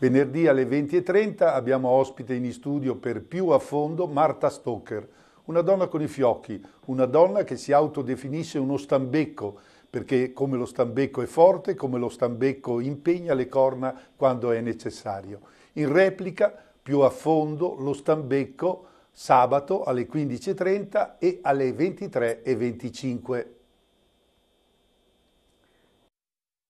Venerdì alle 20.30 abbiamo ospite in studio per più a fondo Marta Stoker, una donna con i fiocchi, una donna che si autodefinisce uno stambecco, perché come lo stambecco è forte, come lo stambecco impegna le corna quando è necessario. In replica, più a fondo, lo stambecco sabato alle 15.30 e alle 23.25.